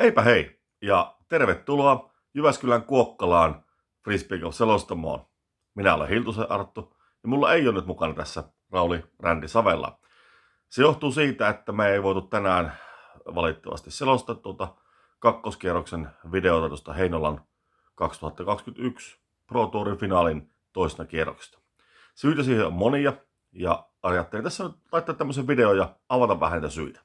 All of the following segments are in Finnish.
Heipä hei ja tervetuloa Jyväskylän Kuokkalaan Frisbee selostamoon. Minä olen Hiltusen Arttu ja mulla ei ole nyt mukana tässä Rauli Rändi Savella. Se johtuu siitä, että me ei voitu tänään valitettavasti selostaa tuota kakkoskierroksen videota tuosta Heinolan 2021 Pro Tourin finaalin toisena kierroksesta. Syitä siihen on monia ja ajattelin tässä nyt laittaa tämmöisen videon ja avata vähän niitä syitä.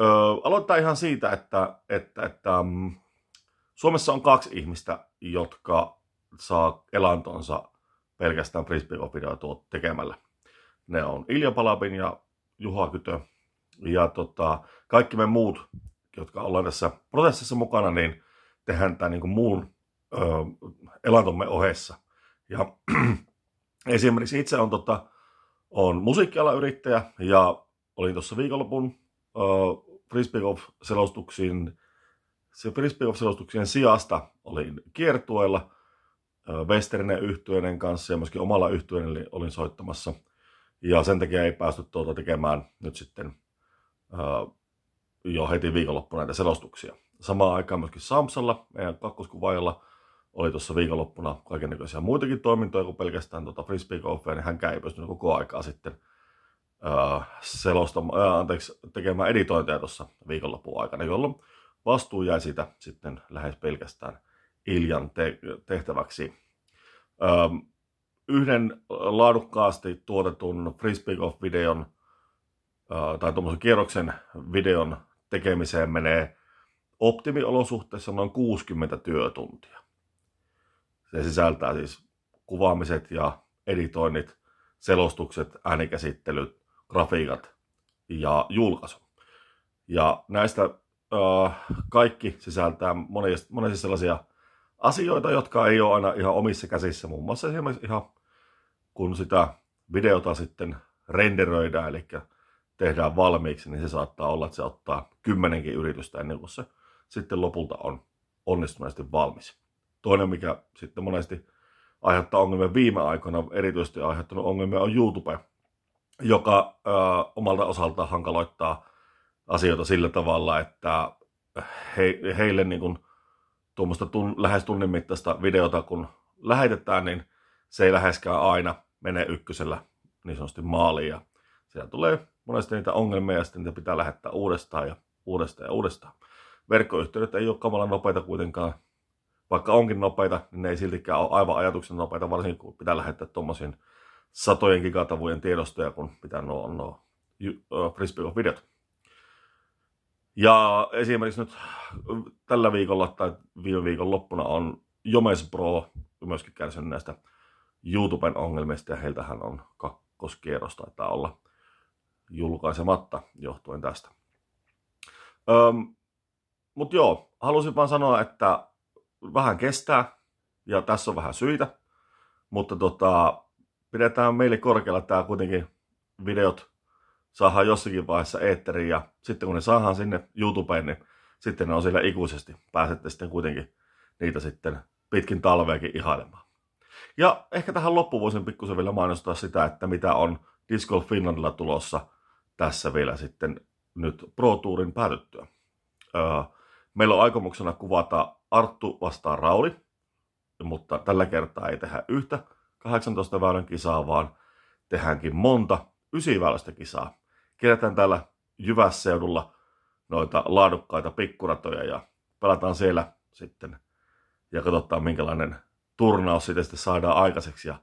Öö, aloittaa ihan siitä, että, että, että um, Suomessa on kaksi ihmistä, jotka saa elantonsa pelkästään frisbeegolf-videoita tekemällä. Ne on Ilja Palapin ja Juha Kytö. Ja tota, kaikki me muut, jotka ollaan tässä prosessissa mukana, niin tehdään tämä niin muun ö, elantomme ohessa. Ja esimerkiksi itse on, tota, on musiikkialan yrittäjä ja olin tuossa viikonlopun frisbeegolf-selostuksiin, se frisbeegolf-selostuksien sijasta olin kiertueella Westernen yhtyeiden kanssa ja myöskin omalla yhtyeeni olin soittamassa. Ja sen takia ei päästy tuota tekemään nyt sitten jo heti viikonloppuna näitä selostuksia. Samaan aikaan myöskin Samsalla, meidän kakkoskuvaajalla, oli tuossa viikonloppuna kaikenlaisia muitakin toimintoja kuin pelkästään tuota frisbeegolfia, niin hän ei pystynyt koko aikaa sitten – Äh, selostama, äh, anteeksi, tekemään editointeja tuossa viikonlopun aikana, jolloin vastuu jäi siitä sitten lähes pelkästään Iljan te- tehtäväksi. Öm, ähm, yhden laadukkaasti tuotetun of videon ö, äh, tai tuommoisen kierroksen videon tekemiseen menee optimiolosuhteessa noin 60 työtuntia. Se sisältää siis kuvaamiset ja editoinnit, selostukset, äänikäsittelyt, grafiikat ja julkaisu. Ja näistä äh, kaikki sisältää monia, monia sellaisia asioita, jotka ei ole aina ihan omissa käsissä. Muun muassa esimerkiksi ihan kun sitä videota sitten renderöidään, eli tehdään valmiiksi, niin se saattaa olla, että se ottaa kymmenenkin yritystä ennen kuin se sitten lopulta on onnistuneesti valmis. Toinen, mikä sitten monesti aiheuttaa ongelmia viime aikoina, erityisesti aiheuttanut ongelmia, on YouTube joka ö, omalta osaltaan hankaloittaa asioita sillä tavalla, että he, heille niin kun, tuommoista tun, lähes tunnin mittaista videota, kun lähetetään, niin se ei läheskään aina mene ykkösellä niin sanotusti maaliin. Ja siellä tulee monesti niitä ongelmia ja sitten niitä pitää lähettää uudestaan ja uudestaan ja uudestaan. Verkkoyhteydet ei ole kamalan nopeita kuitenkaan. Vaikka onkin nopeita, niin ne ei siltikään ole aivan ajatuksen nopeita, varsinkin kun pitää lähettää tuommoisiin satojen gigatavujen tiedostoja, kun pitää nuo nuo Frisbee-videot. Ja esimerkiksi nyt tällä viikolla tai viime viikon loppuna on Jomes Pro myöskin kärsinyt näistä YouTuben ongelmista ja heiltähän on kakkoskierros taitaa olla julkaisematta johtuen tästä. Öm, mut joo, halusin vaan sanoa, että vähän kestää ja tässä on vähän syitä, mutta tota, pidetään meille korkealla tämä kuitenkin videot saadaan jossakin vaiheessa eetteriin ja sitten kun ne saadaan sinne YouTubeen, niin sitten ne on siellä ikuisesti. Pääsette sitten kuitenkin niitä sitten pitkin talveakin ihailemaan. Ja ehkä tähän voisin pikkusen vielä mainostaa sitä, että mitä on Disc Golf Finlandilla tulossa tässä vielä sitten nyt Pro Tourin päätyttyä. Öö, meillä on aikomuksena kuvata Arttu vastaan Rauli, mutta tällä kertaa ei tehdä yhtä 18 väylän kisaa, vaan tehdäänkin monta väylästä kisaa. Kerätään täällä Jyvässeudulla noita laadukkaita pikkuratoja ja pelataan siellä sitten ja katsotaan minkälainen turnaus siitä sitten saadaan aikaiseksi ja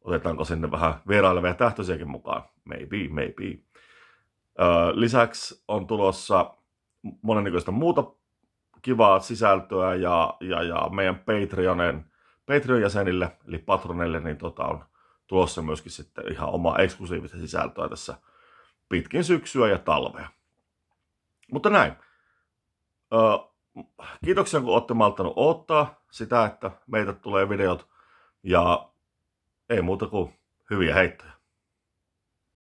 otetaanko sinne vähän vierailevia tähtöisiäkin mukaan. Maybe, maybe. Öö, lisäksi on tulossa monennäköistä muuta kivaa sisältöä ja, ja, ja meidän Patreonen Patreon-jäsenille, eli patroneille, niin tota on tuossa myöskin sitten ihan oma eksklusiivista sisältöä tässä pitkin syksyä ja talvea. Mutta näin. Öö, kiitoksia, kun olette malttanut odottaa sitä, että meitä tulee videot. Ja ei muuta kuin hyviä heittoja.